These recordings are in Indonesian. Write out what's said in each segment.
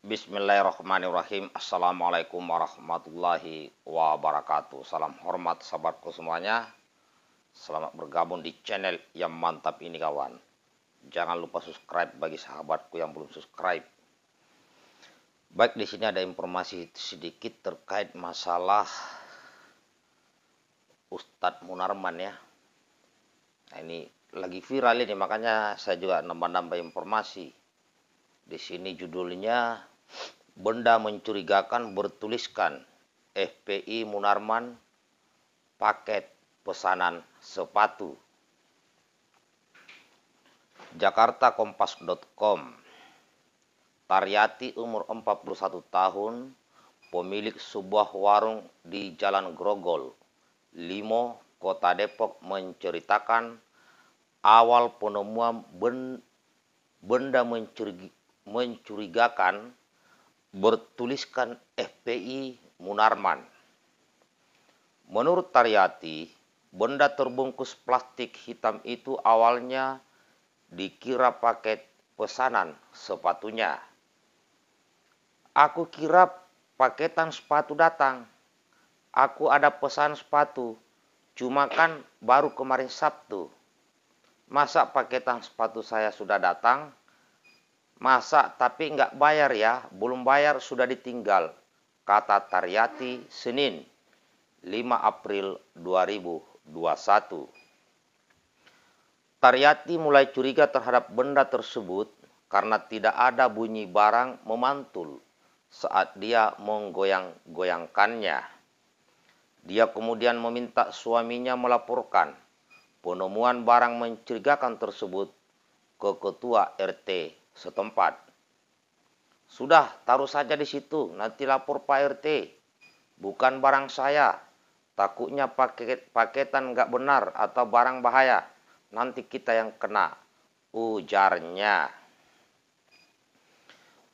Bismillahirrahmanirrahim Assalamualaikum warahmatullahi wabarakatuh Salam hormat sahabatku semuanya Selamat bergabung di channel yang mantap ini kawan Jangan lupa subscribe bagi sahabatku yang belum subscribe Baik di sini ada informasi sedikit terkait masalah Ustadz Munarman ya Nah ini lagi viral ini makanya saya juga nambah-nambah informasi di sini judulnya Benda mencurigakan bertuliskan FPI Munarman paket pesanan sepatu. Jakartakompas.com Taryati umur 41 tahun, pemilik sebuah warung di Jalan Grogol, Limo, Kota Depok menceritakan awal penemuan benda mencurigakan mencurigakan bertuliskan FPI Munarman. Menurut Taryati, benda terbungkus plastik hitam itu awalnya dikira paket pesanan sepatunya. Aku kira paketan sepatu datang. Aku ada pesan sepatu, cuma kan baru kemarin Sabtu. Masa paketan sepatu saya sudah datang? Masa tapi nggak bayar ya, belum bayar sudah ditinggal. Kata Taryati Senin 5 April 2021. Taryati mulai curiga terhadap benda tersebut karena tidak ada bunyi barang memantul saat dia menggoyang-goyangkannya. Dia kemudian meminta suaminya melaporkan penemuan barang mencurigakan tersebut ke ketua RT setempat. Sudah, taruh saja di situ, nanti lapor Pak RT. Bukan barang saya, takutnya paket, paketan nggak benar atau barang bahaya. Nanti kita yang kena, ujarnya.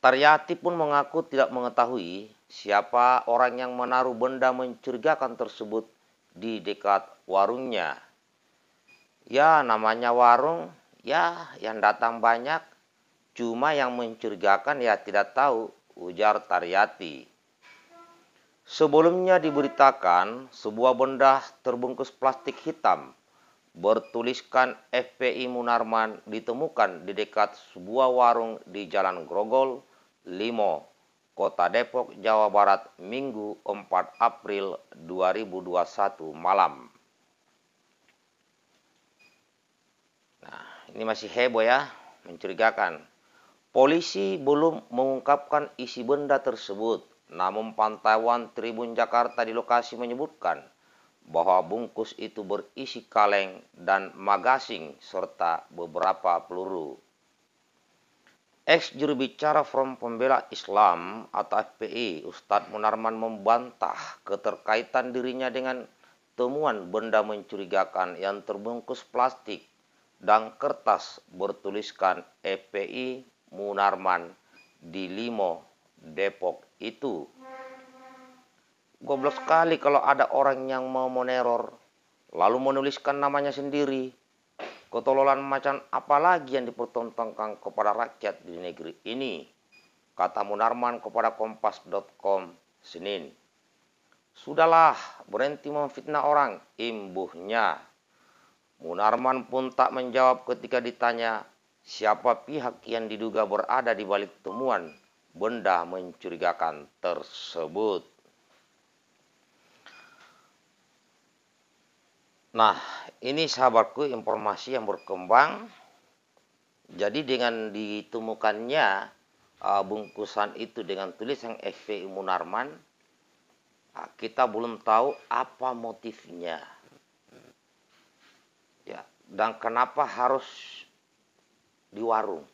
Taryati pun mengaku tidak mengetahui siapa orang yang menaruh benda mencurigakan tersebut di dekat warungnya. Ya, namanya warung, ya, yang datang banyak, Cuma yang mencurigakan ya tidak tahu, ujar Taryati. Sebelumnya diberitakan sebuah benda terbungkus plastik hitam bertuliskan FPI Munarman ditemukan di dekat sebuah warung di Jalan Grogol, Limo, Kota Depok, Jawa Barat, Minggu 4 April 2021 malam. Nah, ini masih heboh ya, mencurigakan. Polisi belum mengungkapkan isi benda tersebut, namun pantauan Tribun Jakarta di lokasi menyebutkan bahwa bungkus itu berisi kaleng dan magasing serta beberapa peluru. Ex juru bicara Front Pembela Islam atau FPI, Ustadz Munarman membantah keterkaitan dirinya dengan temuan benda mencurigakan yang terbungkus plastik dan kertas bertuliskan FPI Munarman di Limo Depok itu goblok sekali kalau ada orang yang mau meneror lalu menuliskan namanya sendiri ketololan macam apa lagi yang dipertontonkan kepada rakyat di negeri ini kata Munarman kepada kompas.com Senin Sudahlah berhenti memfitnah orang imbuhnya Munarman pun tak menjawab ketika ditanya siapa pihak yang diduga berada di balik temuan benda mencurigakan tersebut. Nah, ini sahabatku informasi yang berkembang. Jadi dengan ditemukannya uh, bungkusan itu dengan tulisan FPI Munarman, uh, kita belum tahu apa motifnya. Ya, dan kenapa harus di warung.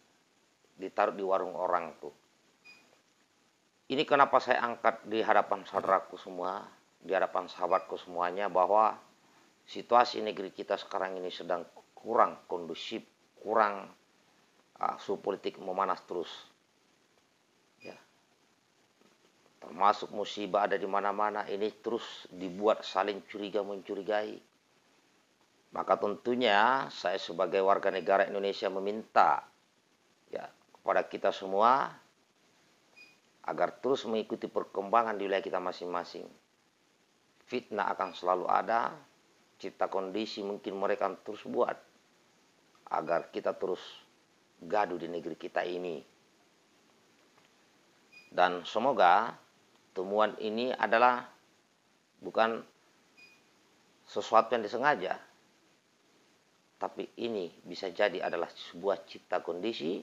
Ditaruh di warung orang tuh. Ini kenapa saya angkat di hadapan saudaraku semua, di hadapan sahabatku semuanya bahwa situasi negeri kita sekarang ini sedang kurang kondusif, kurang uh, suhu politik memanas terus. Ya. Termasuk musibah ada di mana-mana ini terus dibuat saling curiga mencurigai maka tentunya saya sebagai warga negara Indonesia meminta ya kepada kita semua agar terus mengikuti perkembangan di wilayah kita masing-masing. Fitnah akan selalu ada, cipta kondisi mungkin mereka terus buat agar kita terus gaduh di negeri kita ini. Dan semoga temuan ini adalah bukan sesuatu yang disengaja, tapi ini bisa jadi adalah sebuah cipta kondisi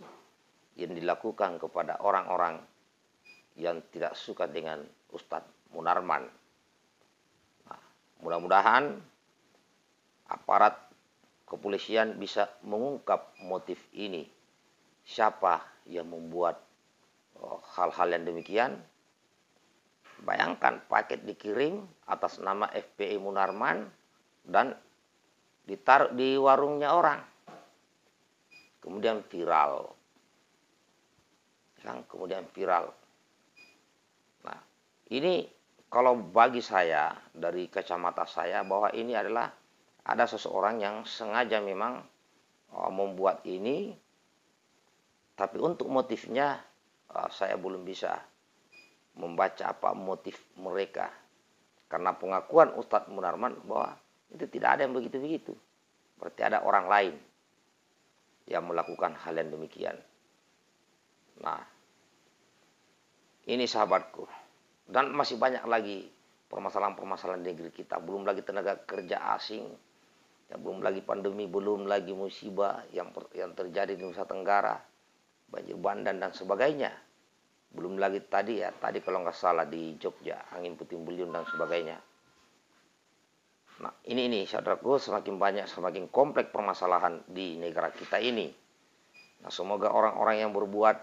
yang dilakukan kepada orang-orang yang tidak suka dengan Ustadz Munarman. Nah, mudah-mudahan aparat kepolisian bisa mengungkap motif ini. Siapa yang membuat oh, hal-hal yang demikian? Bayangkan paket dikirim atas nama FPI Munarman dan ditaruh di warungnya orang kemudian viral yang kemudian viral nah ini kalau bagi saya dari kacamata saya bahwa ini adalah ada seseorang yang sengaja memang eh, membuat ini tapi untuk motifnya eh, saya belum bisa membaca apa motif mereka karena pengakuan Ustadz Munarman bahwa itu tidak ada yang begitu-begitu. Berarti ada orang lain yang melakukan hal yang demikian. Nah, ini sahabatku. Dan masih banyak lagi permasalahan-permasalahan negeri kita. Belum lagi tenaga kerja asing, ya, belum lagi pandemi, belum lagi musibah yang, yang terjadi di Nusa Tenggara, banjir Bandan dan sebagainya. Belum lagi tadi ya, tadi kalau nggak salah di Jogja, angin puting beliung dan sebagainya. Nah, ini ini saudaraku semakin banyak semakin kompleks permasalahan di negara kita ini. Nah, semoga orang-orang yang berbuat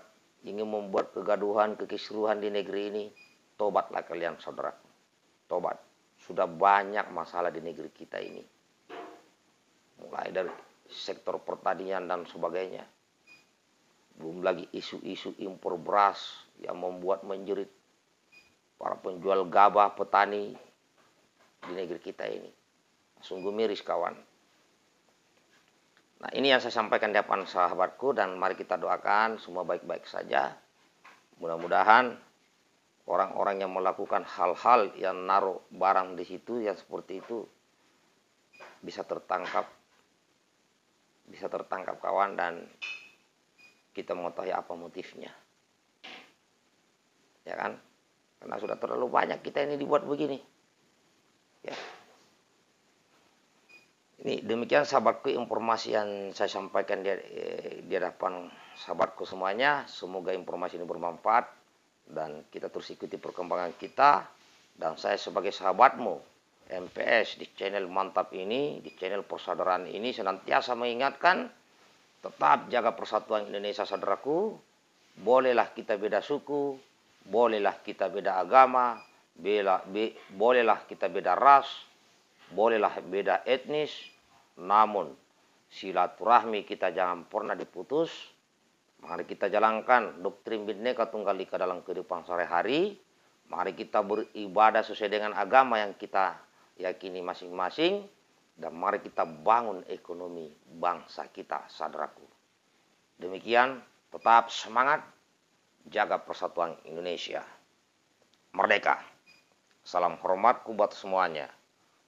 ingin membuat kegaduhan, kekisruhan di negeri ini, tobatlah kalian saudara. Tobat. Sudah banyak masalah di negeri kita ini. Mulai dari sektor pertanian dan sebagainya. Belum lagi isu-isu impor beras yang membuat menjerit para penjual gabah petani di negeri kita ini. Sungguh miris kawan. Nah ini yang saya sampaikan di depan sahabatku dan mari kita doakan semua baik-baik saja. Mudah-mudahan orang-orang yang melakukan hal-hal yang naruh barang di situ yang seperti itu bisa tertangkap bisa tertangkap kawan dan kita mengetahui apa motifnya ya kan karena sudah terlalu banyak kita ini dibuat begini ya ini demikian sahabatku informasi yang saya sampaikan di, eh, di hadapan sahabatku semuanya. Semoga informasi ini bermanfaat dan kita terus ikuti perkembangan kita dan saya sebagai sahabatmu MPS di channel mantap ini, di channel persaudaraan ini senantiasa mengingatkan tetap jaga persatuan Indonesia saudaraku. Bolehlah kita beda suku, bolehlah kita beda agama, bela, be, bolehlah kita beda ras, bolehlah beda etnis, namun silaturahmi kita jangan pernah diputus. Mari kita jalankan doktrin bineka Tunggal Ika dalam kehidupan sore hari Mari kita beribadah sesuai dengan agama yang kita yakini masing-masing. Dan mari kita bangun ekonomi bangsa kita, saudaraku. Demikian, tetap semangat, jaga persatuan Indonesia. Merdeka. Salam hormatku buat semuanya.